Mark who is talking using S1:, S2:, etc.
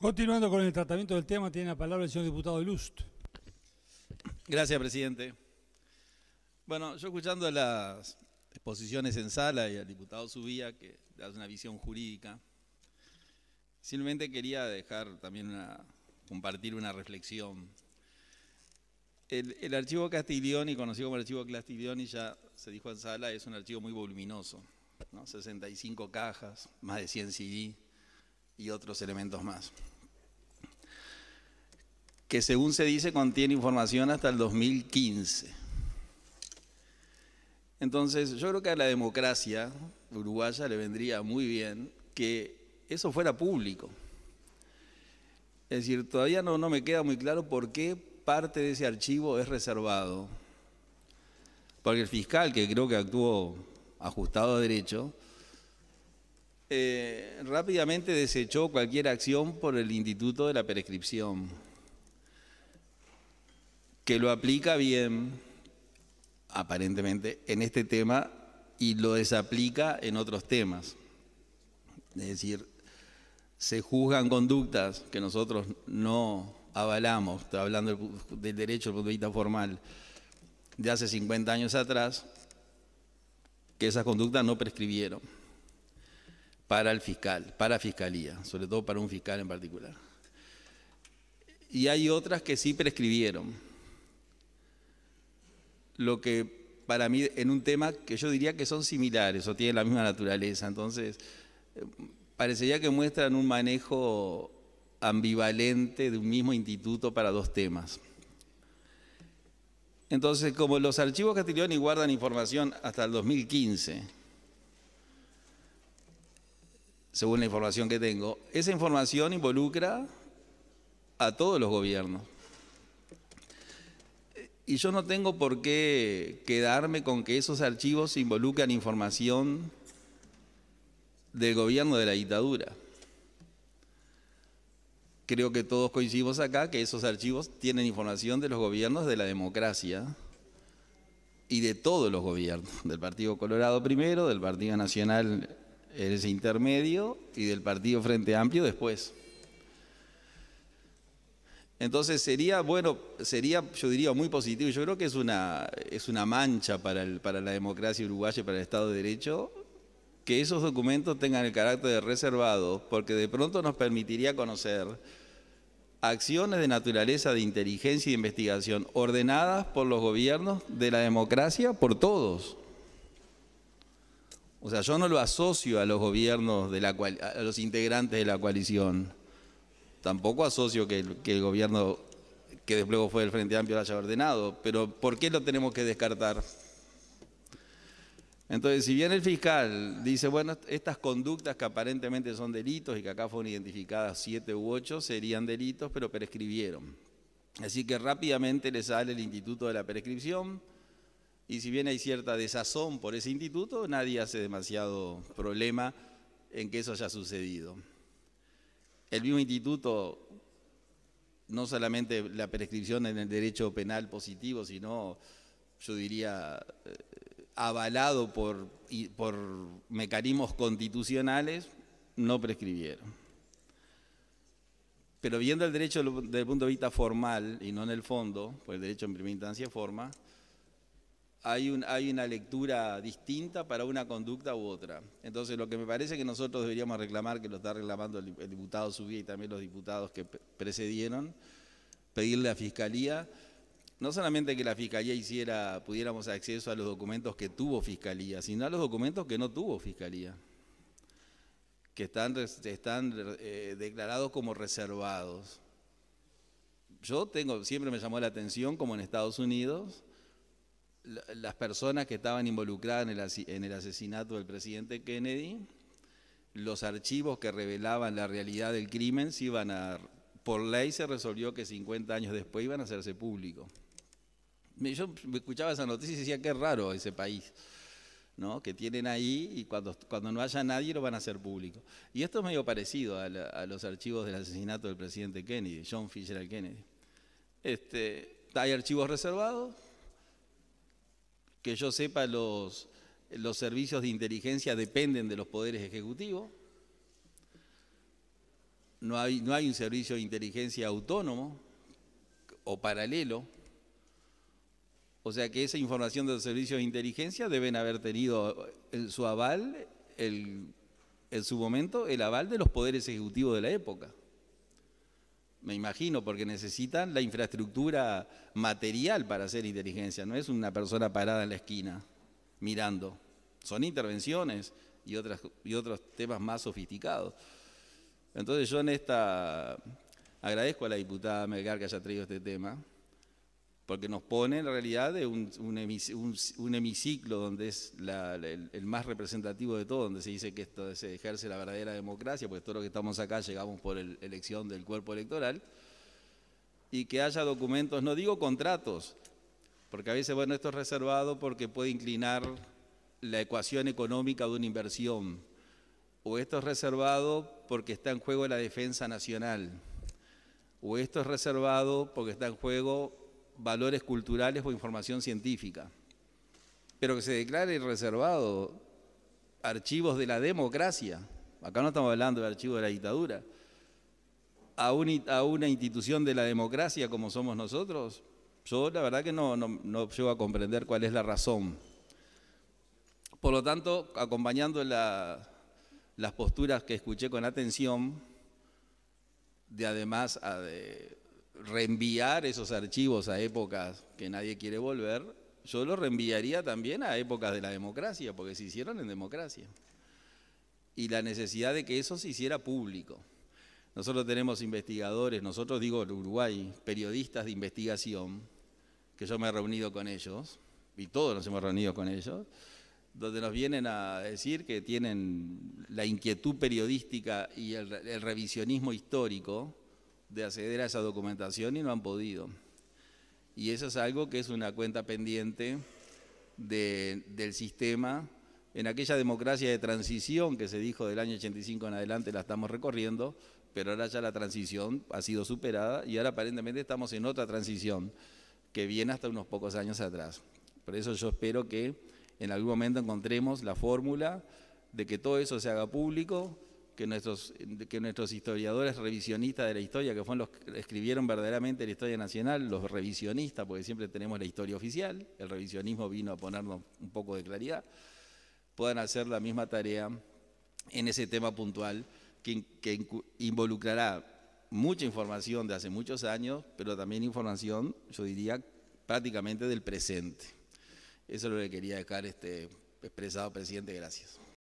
S1: Continuando con el tratamiento del tema, tiene la palabra el señor diputado Lust. Gracias, presidente. Bueno, yo escuchando las exposiciones en sala y al diputado Subía, que da una visión jurídica, simplemente quería dejar también una, compartir una reflexión. El, archivo Castiglioni, conocido como el archivo Castiglioni, ya se dijo en sala, es un archivo muy voluminoso, ¿no? 65 cajas, más de 100 CD y otros elementos más. Que según se dice contiene información hasta el 2015. Entonces, yo creo que a la democracia uruguaya le vendría muy bien que eso fuera público. Es decir, todavía no, no, me queda muy claro por qué parte de ese archivo es reservado. Porque el fiscal, que creo que actuó ajustado a derecho, eh, rápidamente desechó cualquier acción por el Instituto de la Prescripción, que lo aplica bien, aparentemente, en este tema y lo desaplica en otros temas. Es decir, se juzgan conductas que nosotros no avalamos, estoy hablando del derecho del punto de vista formal, de hace 50 años atrás, que esas conductas no prescribieron para el fiscal, para fiscalía, sobre todo para un fiscal en particular. Y hay otras que sí prescribieron. Lo que para mí, en un tema que yo diría que son similares o tienen la misma naturaleza, entonces parecería que muestran un manejo ambivalente de un mismo instituto para dos temas. Entonces, como los archivos y guardan información hasta el 2015, según la información que tengo, esa información involucra a todos los gobiernos. Y yo no tengo por qué quedarme con que esos archivos involucran información del gobierno de la dictadura. Creo que todos coincidimos acá que esos archivos tienen información de los gobiernos de la democracia y de todos los gobiernos, del Partido Colorado primero, del Partido Nacional ese intermedio y del Partido Frente Amplio después. Entonces sería, bueno, sería, yo diría, muy positivo. Yo creo que es una, es una mancha para, el, para la democracia uruguaya y para el Estado de Derecho que esos documentos tengan el carácter de reservados, porque de pronto nos permitiría conocer acciones de naturaleza de inteligencia y de investigación ordenadas por los gobiernos de la democracia, por todos o sea, yo no lo asocio a los gobiernos, de la a los integrantes de la coalición. Tampoco asocio que el, que el gobierno que después fue el Frente Amplio lo haya ordenado, pero ¿por qué lo tenemos que descartar? Entonces, si bien el fiscal dice, bueno, estas conductas que aparentemente son delitos y que acá fueron identificadas siete u ocho, serían delitos, pero prescribieron. Así que rápidamente le sale el Instituto de la Prescripción, y si bien hay cierta desazón por ese instituto, nadie hace demasiado problema en que eso haya sucedido. El mismo instituto, no solamente la prescripción en el derecho penal positivo, sino, yo diría, eh, avalado por, mecanismos constitucionales, no prescribieron. Pero viendo el derecho desde el punto de vista formal y no en el fondo, pues el derecho en primera instancia forma, hay, una lectura distinta para una conducta u otra. Entonces, lo que me parece que nosotros deberíamos reclamar, que lo está reclamando el, diputado Subía y también los diputados que precedieron, pedirle a Fiscalía, no solamente que la Fiscalía hiciera, pudiéramos acceso a los documentos que tuvo Fiscalía, sino a los documentos que no tuvo Fiscalía, que están, eh, declarados como reservados. Yo tengo, siempre me llamó la atención, como en Estados Unidos, las personas que estaban involucradas en el, asesinato del presidente Kennedy, los archivos que revelaban la realidad del crimen se iban a, por ley se resolvió que 50 años después iban a hacerse público. Yo me escuchaba esa noticia y decía, qué raro ese país, ¿no? que tienen ahí y cuando, cuando no haya nadie lo van a hacer público. Y esto es medio parecido a, los archivos del asesinato del presidente Kennedy, John Fisher Kennedy. Este, hay archivos reservados, que yo sepa, los, servicios de inteligencia dependen de los poderes ejecutivos. No hay, no hay un servicio de inteligencia autónomo o paralelo. O sea que esa información de los servicios de inteligencia deben haber tenido en su aval, en su momento, el aval de los poderes ejecutivos de la época me imagino, porque necesitan la infraestructura material para hacer inteligencia, no es una persona parada en la esquina mirando. Son intervenciones y, otras, y otros temas más sofisticados. Entonces yo en esta agradezco a la diputada Melgar que haya traído este tema porque nos pone en realidad un, hemiciclo donde es el, más representativo de todo, donde se dice que esto se ejerce la verdadera democracia, porque todos los que estamos acá llegamos por elección del cuerpo electoral, y que haya documentos, no digo contratos, porque a veces, bueno, esto es reservado porque puede inclinar la ecuación económica de una inversión, o esto es reservado porque está en juego la defensa nacional, o esto es reservado porque está en juego valores culturales o información científica. Pero que se declare reservado archivos de la democracia, acá no estamos hablando de archivos de la dictadura, a, una institución de la democracia como somos nosotros, yo la verdad que no, no, llego a comprender cuál es la razón. Por lo tanto, acompañando las posturas que escuché con atención, de además a de reenviar esos archivos a épocas que nadie quiere volver, yo lo reenviaría también a épocas de la democracia, porque se hicieron en democracia. Y la necesidad de que eso se hiciera público. Nosotros tenemos investigadores, nosotros digo Uruguay, periodistas de investigación, que yo me he reunido con ellos, y todos nos hemos reunido con ellos, donde nos vienen a decir que tienen la inquietud periodística y el revisionismo histórico de acceder a esa documentación y no han podido. Y eso es algo que es una cuenta pendiente del sistema. En aquella democracia de transición que se dijo del año 85 en adelante la estamos recorriendo, pero ahora ya la transición ha sido superada y ahora aparentemente estamos en otra transición que viene hasta unos pocos años atrás. Por eso yo espero que en algún momento encontremos la fórmula de que todo eso se haga público, que nuestros, que nuestros historiadores revisionistas de la historia, que fueron los que escribieron verdaderamente la historia nacional, los revisionistas, porque siempre tenemos la historia oficial, el revisionismo vino a ponernos un poco de claridad, puedan hacer la misma tarea en ese tema puntual que, que involucrará mucha información de hace muchos años, pero también información, yo diría, prácticamente del presente. Eso es lo que quería dejar este expresado, presidente. Gracias.